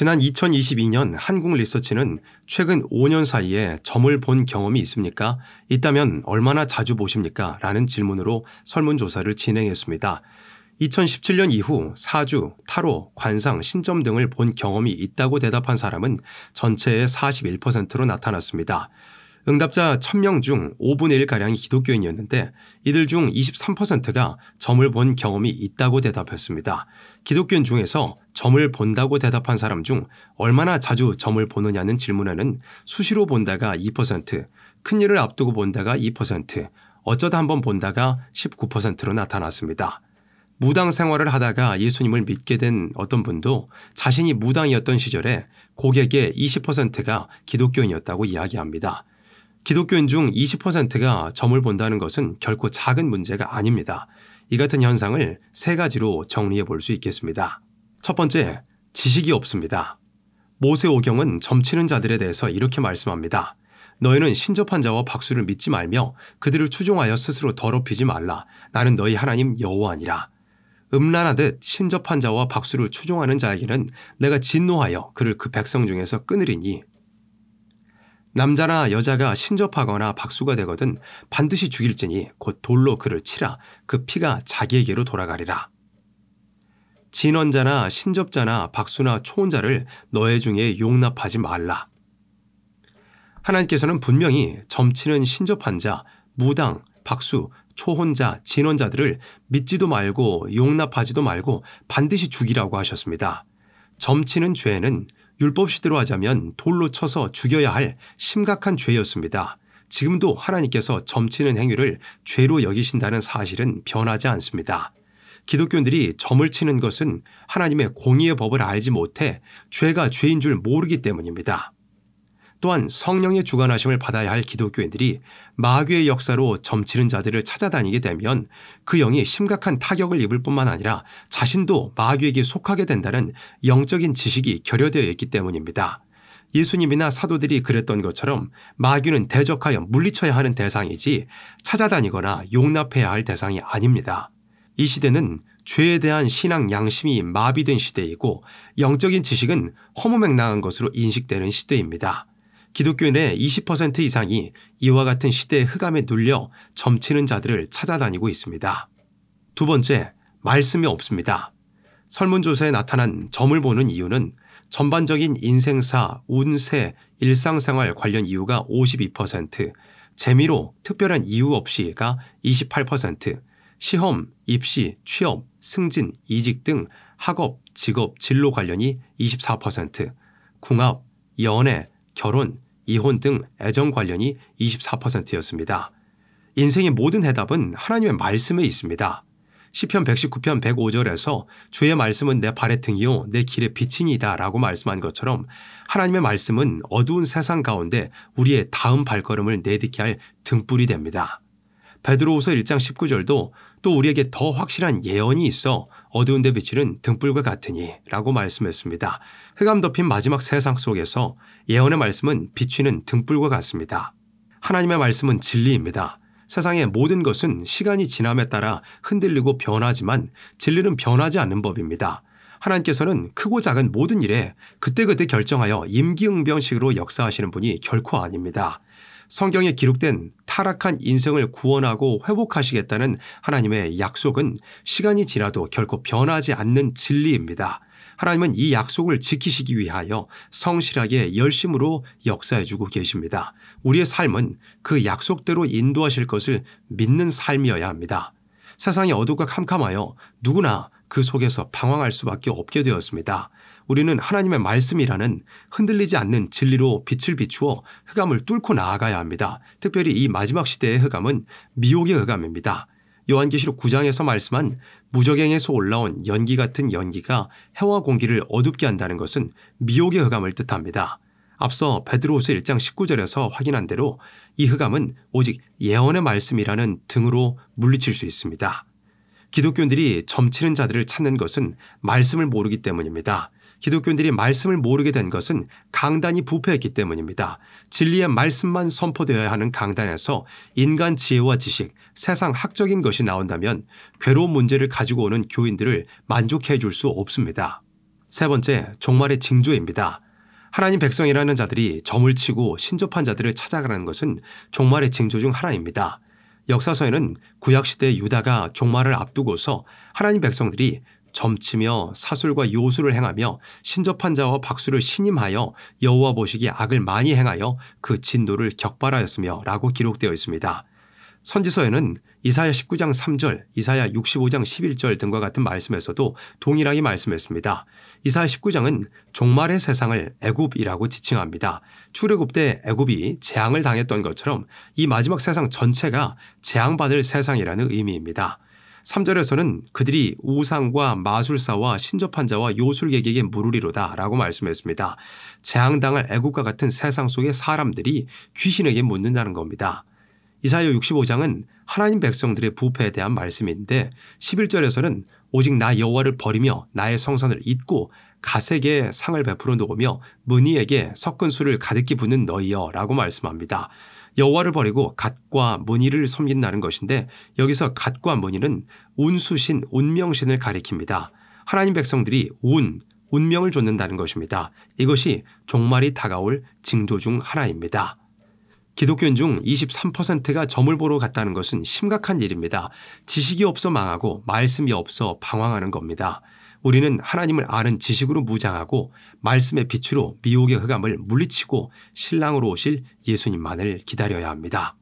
지난 2022년 한국 리서치는 최근 5년 사이에 점을 본 경험이 있습니까? 있다면 얼마나 자주 보십니까? 라는 질문으로 설문조사를 진행했습니다. 2017년 이후 사주, 타로, 관상, 신점 등을 본 경험이 있다고 대답한 사람은 전체의 41%로 나타났습니다. 응답자 1000명 중 5분의 1가량이 기독교인이었는데 이들 중 23%가 점을 본 경험이 있다고 대답했습니다. 기독교인 중에서 점을 본다고 대답한 사람 중 얼마나 자주 점을 보느냐는 질문에는 수시로 본다가 2%, 큰일을 앞두고 본다가 2%, 어쩌다 한번 본다가 19%로 나타났습니다. 무당 생활을 하다가 예수님을 믿게 된 어떤 분도 자신이 무당이었던 시절에 고객의 20%가 기독교인이었다고 이야기합니다. 기독교인 중 20%가 점을 본다는 것은 결코 작은 문제가 아닙니다. 이 같은 현상을 세 가지로 정리해 볼 수 있겠습니다. 첫 번째, 지식이 없습니다. 모세오경은 점치는 자들에 대해서 이렇게 말씀합니다. 너희는 신접한 자와 박수를 믿지 말며 그들을 추종하여 스스로 더럽히지 말라. 나는 너희 하나님 여호와니라. 음란하듯 신접한 자와 박수를 추종하는 자에게는 내가 진노하여 그를 그 백성 중에서 끊으리니 남자나 여자가 신접하거나 박수가 되거든 반드시 죽일지니 곧 돌로 그를 치라 그 피가 자기에게로 돌아가리라. 진원자나 신접자나 박수나 초혼자를 너의 중에 용납하지 말라. 하나님께서는 분명히 점치는 신접한 자, 무당, 박수, 초혼자, 진원자들을 믿지도 말고 용납하지도 말고 반드시 죽이라고 하셨습니다. 점치는 죄는 율법시대로 하자면 돌로 쳐서 죽여야 할 심각한 죄였습니다. 지금도 하나님께서 점치는 행위를 죄로 여기신다는 사실은 변하지 않습니다. 기독교인들이 점을 치는 것은 하나님의 공의의 법을 알지 못해 죄가 죄인 줄 모르기 때문입니다. 또한 성령의 주관하심을 받아야 할 기독교인들이 마귀의 역사로 점치는 자들을 찾아다니게 되면 그 영이 심각한 타격을 입을 뿐만 아니라 자신도 마귀에게 속하게 된다는 영적인 지식이 결여되어 있기 때문입니다. 예수님이나 사도들이 그랬던 것처럼 마귀는 대적하여 물리쳐야 하는 대상이지 찾아다니거나 용납해야 할 대상이 아닙니다. 이 시대는 죄에 대한 신앙 양심이 마비된 시대이고 영적인 지식은 허무맹랑한 것으로 인식되는 시대입니다. 기독교인의 20% 이상이 이와 같은 시대의 흑암에 눌려 점치는 자들을 찾아다니고 있습니다. 두 번째, 말씀이 없습니다. 설문조사에 나타난 점을 보는 이유는 전반적인 인생사, 운세, 일상생활 관련 이유가 52%, 재미로 특별한 이유 없이가 28%, 시험, 입시, 취업, 승진, 이직 등 학업, 직업, 진로 관련이 24%, 궁합, 연애, 결혼, 이혼 등 애정 관련이 24%였습니다. 인생의 모든 해답은 하나님의 말씀에 있습니다. 1 0편 119편 105절에서 주의 말씀은 내 발의 등이요 내 길의 빛이니다 라고 말씀한 것처럼 하나님의 말씀은 어두운 세상 가운데 우리의 다음 발걸음을 내딛게 할 등불이 됩니다. 베드로우서 1장 19절도 또 우리에게 더 확실한 예언이 있어 어두운 데 비치는 등불과 같으니 라고 말씀했습니다. 흑암 덮인 마지막 세상 속에서 예언의 말씀은 비치는 등불과 같습니다. 하나님의 말씀은 진리입니다. 세상의 모든 것은 시간이 지남에 따라 흔들리고 변하지만 진리는 변하지 않는 법입니다. 하나님께서는 크고 작은 모든 일에 그때그때 결정하여 임기응변식으로 역사하시는 분이 결코 아닙니다. 성경에 기록된 타락한 인생을 구원하고 회복하시겠다는 하나님의 약속은 시간이 지나도 결코 변하지 않는 진리입니다. 하나님은 이 약속을 지키시기 위하여 성실하게 열심으로 역사해주고 계십니다. 우리의 삶은 그 약속대로 인도하실 것을 믿는 삶이어야 합니다. 세상이 어둡고 캄캄하여 누구나 그 속에서 방황할 수밖에 없게 되었습니다. 우리는 하나님의 말씀이라는 흔들리지 않는 진리로 빛을 비추어 흑암을 뚫고 나아가야 합니다. 특별히 이 마지막 시대의 흑암은 미혹의 흑암입니다. 요한계시록 9장에서 말씀한 무적행에서 올라온 연기 같은 연기가 해와 공기를 어둡게 한다는 것은 미혹의 흑암을 뜻합니다. 앞서 베드로스 1장 19절에서 확인한 대로 이 흑암은 오직 예언의 말씀이라는 등으로 물리칠 수 있습니다. 기독교인들이 점치는 자들을 찾는 것은 말씀을 모르기 때문입니다. 기독교인들이 말씀을 모르게 된 것은 강단이 부패했기 때문입니다. 진리의 말씀만 선포되어야 하는 강단에서 인간 지혜와 지식, 세상 학적인 것이 나온다면 괴로운 문제를 가지고 오는 교인들을 만족해 줄 수 없습니다. 세 번째, 종말의 징조입니다. 하나님 백성이라는 자들이 점을 치고 신접한 자들을 찾아가는 것은 종말의 징조 중 하나입니다. 역사서에는 구약시대 유다가 종말을 앞두고서 하나님 백성들이 점치며 사술과 요술을 행하며 신접한 자와 박수를 신임하여 여호와 보시기 악을 많이 행하여 그진도를 격발하였으며 라고 기록되어 있습니다. 선지서에는 이사야 19장 3절, 이사야 65장 11절 등과 같은 말씀에서도 동일하게 말씀했습니다. 이사야 19장은 종말의 세상을 애굽이라고 지칭합니다. 출애굽 때 애굽이 재앙을 당했던 것처럼 이 마지막 세상 전체가 재앙받을 세상이라는 의미입니다. 3절에서는 그들이 우상과 마술사와 신접한 자와 요술객에게 물으리로다 라고 말씀했습니다. 재앙당할 애국과 같은 세상 속의 사람들이 귀신에게 묻는다는 겁니다. 이사야 65장은 하나님 백성들의 부패에 대한 말씀인데 11절에서는 오직 나 여호와를 버리며 나의 성산을 잊고 가색에 상을 베풀어 놓으며 문늬에게 섞은 술을 가득히 붓는 너희여 라고 말씀합니다. 여호와를 버리고 갓과 머니를 섬긴다는 것인데 여기서 갓과 머니는 온수신, 운명신을 가리킵니다. 하나님 백성들이 운, 운명을 좇는다는 것입니다. 이것이 종말이 다가올 징조 중 하나입니다. 기독교인 중 23%가 점을 보러 갔다는 것은 심각한 일입니다. 지식이 없어 망하고 말씀이 없어 방황하는 겁니다. 우리는 하나님을 아는 지식으로 무장하고 말씀의 빛으로 미혹의 흑암을 물리치고 신랑으로 오실 예수님만을 기다려야 합니다.